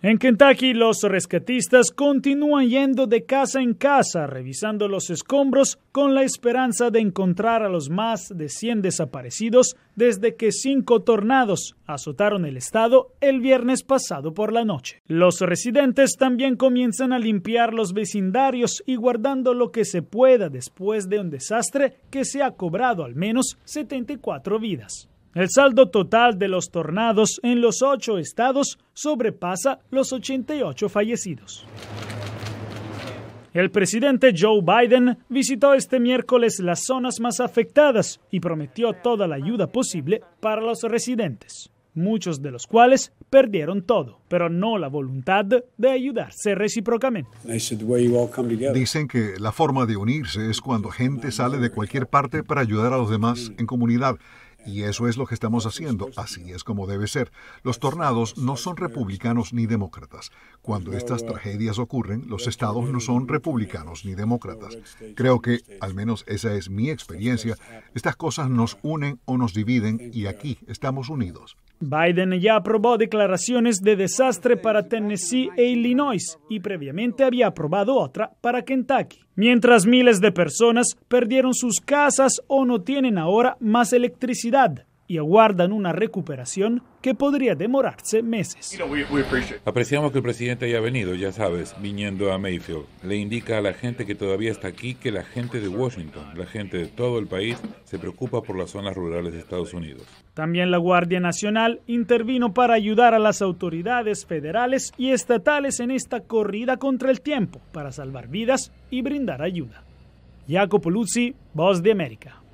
En Kentucky, los rescatistas continúan yendo de casa en casa, revisando los escombros con la esperanza de encontrar a los más de 100 desaparecidos desde que cinco tornados azotaron el estado el viernes pasado por la noche. Los residentes también comienzan a limpiar los vecindarios y guardando lo que se pueda después de un desastre que se ha cobrado al menos 74 vidas. El saldo total de los tornados en los ocho estados sobrepasa los 88 fallecidos. El presidente Joe Biden visitó este miércoles las zonas más afectadas y prometió toda la ayuda posible para los residentes, muchos de los cuales perdieron todo, pero no la voluntad de ayudarse recíprocamente. Dicen que la forma de unirse es cuando gente sale de cualquier parte para ayudar a los demás en comunidad. Y eso es lo que estamos haciendo, así es como debe ser. Los tornados no son republicanos ni demócratas. Cuando estas tragedias ocurren, los estados no son republicanos ni demócratas. Creo que, al menos esa es mi experiencia, estas cosas nos unen o nos dividen y aquí estamos unidos. Biden ya aprobó declaraciones de desastre para Tennessee e Illinois y previamente había aprobado otra para Kentucky, mientras miles de personas perdieron sus casas o no tienen ahora más electricidad y aguardan una recuperación que podría demorarse meses. Apreciamos que el presidente haya venido, ya sabes, viniendo a Mayfield. Le indica a la gente que todavía está aquí que la gente de Washington, la gente de todo el país, se preocupa por las zonas rurales de Estados Unidos. También la Guardia Nacional intervino para ayudar a las autoridades federales y estatales en esta corrida contra el tiempo para salvar vidas y brindar ayuda. Jacopo Luzzi, Voz de América.